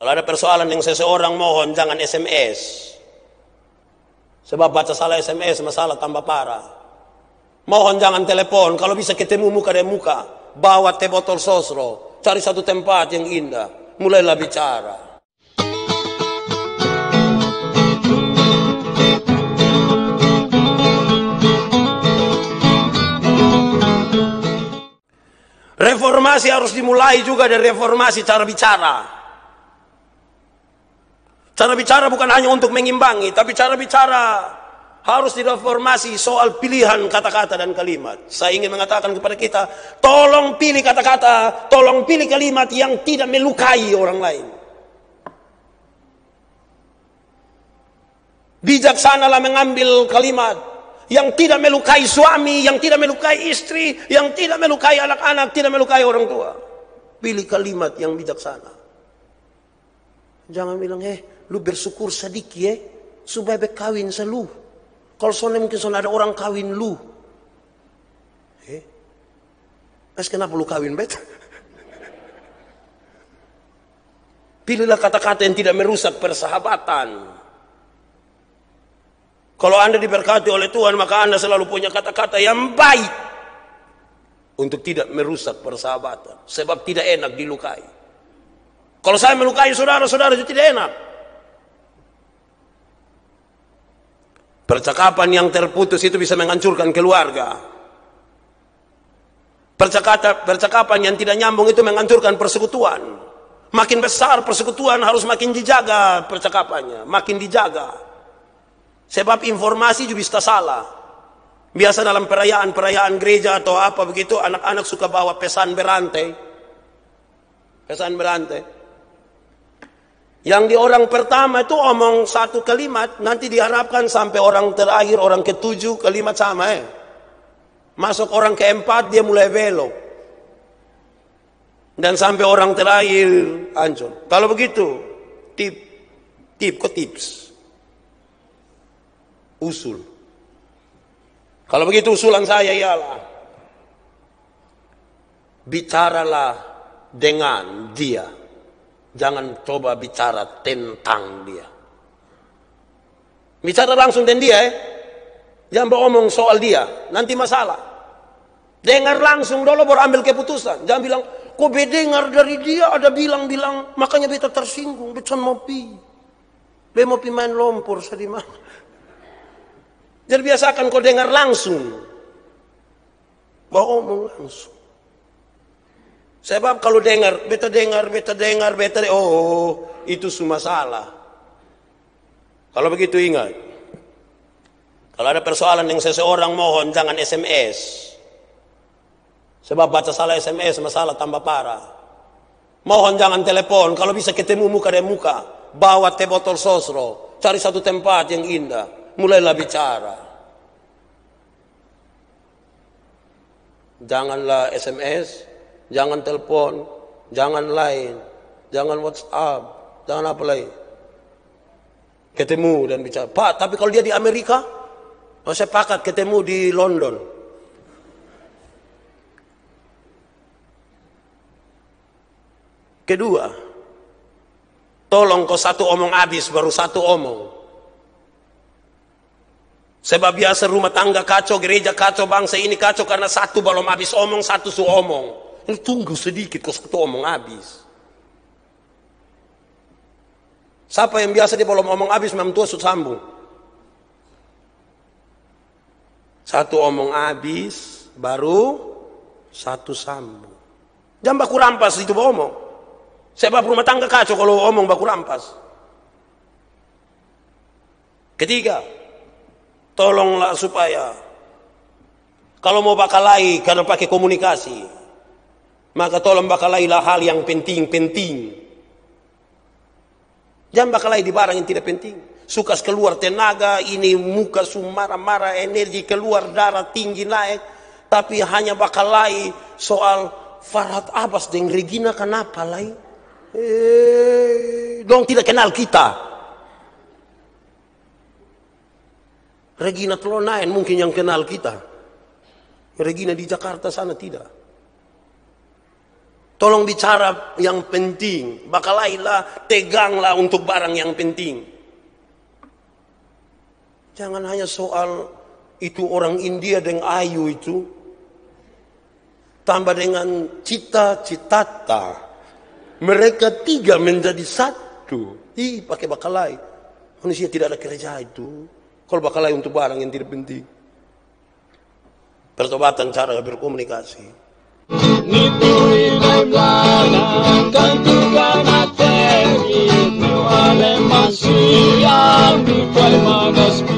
Kalau ada persoalan yang seseorang mohon jangan SMS. Sebab baca salah SMS masalah tambah parah. Mohon jangan telepon, kalau bisa ketemu muka dan muka. Bawa teh botol sosro, cari satu tempat yang indah. Mulailah bicara. Reformasi harus dimulai juga dari reformasi cara bicara. Cara bicara bukan hanya untuk mengimbangi, tapi cara bicara harus direformasi soal pilihan kata-kata dan kalimat. Saya ingin mengatakan kepada kita, tolong pilih kata-kata, tolong pilih kalimat yang tidak melukai orang lain. Bijaksanalah mengambil kalimat yang tidak melukai suami, yang tidak melukai istri, yang tidak melukai anak-anak, tidak melukai orang tua. Pilih kalimat yang bijaksana. Jangan bilang, eh, lu bersyukur sedikit ya, supaya bekawin selu. Kalau soalnya mungkin soalnya ada orang kawin lu. Eh? Mas kenapa lu kawin bet? Pilihlah kata-kata yang tidak merusak persahabatan. Kalau Anda diberkati oleh Tuhan, maka Anda selalu punya kata-kata yang baik untuk tidak merusak persahabatan, sebab tidak enak dilukai. Kalau saya melukai saudara-saudara itu tidak enak. Percakapan yang terputus itu bisa menghancurkan keluarga. Percakapan percakapan yang tidak nyambung itu menghancurkan persekutuan. Makin besar persekutuan harus makin dijaga percakapannya, makin dijaga. Sebab informasi juga bisa salah. Biasa dalam perayaan-perayaan gereja atau apa begitu, anak-anak suka bawa pesan berantai. Pesan berantai. Yang di orang pertama itu omong satu kalimat, nanti diharapkan sampai orang terakhir, orang ketujuh, kalimat sama ya. Masuk orang keempat, dia mulai belok. Dan sampai orang terakhir, hancur. Kalau begitu, tip, tip, kok tips? Usul. Kalau begitu usulan saya ialah, bicaralah dengan dia Jangan coba bicara tentang dia. Bicara langsung dengan dia, eh. jangan beromong soal dia, nanti masalah. Dengar langsung dulu baru ambil keputusan. Jangan bilang, kok dengar dari dia ada bilang-bilang, makanya beta tersinggung, beta mau pi. Be mau pi main lompor di mah. Jadi biasakan kau dengar langsung. Bawa omong langsung. Sebab kalau dengar, beta dengar, beta dengar, beta dengar, oh itu semua salah. Kalau begitu ingat. Kalau ada persoalan yang seseorang mohon jangan SMS. Sebab baca salah SMS masalah tambah parah. Mohon jangan telepon, kalau bisa ketemu muka dan muka. Bawa teh botol sosro, cari satu tempat yang indah. Mulailah bicara. Janganlah SMS, jangan telepon, jangan lain, jangan WhatsApp, jangan apa lain. Ketemu dan bicara, Pak, tapi kalau dia di Amerika, oh, saya pakat ketemu di London. Kedua, tolong kau satu omong habis baru satu omong. Sebab biasa rumah tangga kacau, gereja kacau, bangsa ini kacau karena satu belum habis omong, satu su omong. Um tunggu sedikit kau kutu omong habis. Siapa yang biasa dia kalau omong habis memang tua sudah sambung. Satu omong habis, baru satu sambung. Jangan baku rampas itu omong. Sebab rumah tangga kacau kalau omong baku rampas. Ketiga, tolonglah supaya kalau mau pakai lain karena pakai komunikasi, maka tolong bakalailah hal yang penting-penting. Jangan bakalai di barang yang tidak penting. Suka keluar tenaga, ini muka sumara-mara, energi keluar, darah tinggi naik. Tapi hanya bakalai soal Farhat Abbas dan Regina kenapa lai? Eh, dong tidak kenal kita. Regina telonain mungkin yang kenal kita. Regina di Jakarta sana tidak. Tolong bicara yang penting. Bakalailah, teganglah untuk barang yang penting. Jangan hanya soal itu orang India dengan ayu itu. Tambah dengan cita-citata. Mereka tiga menjadi satu. Ih, pakai bakalai. Manusia tidak ada kerja itu. Kalau bakalai untuk barang yang tidak penting. Pertobatan cara berkomunikasi. Nitu hermanos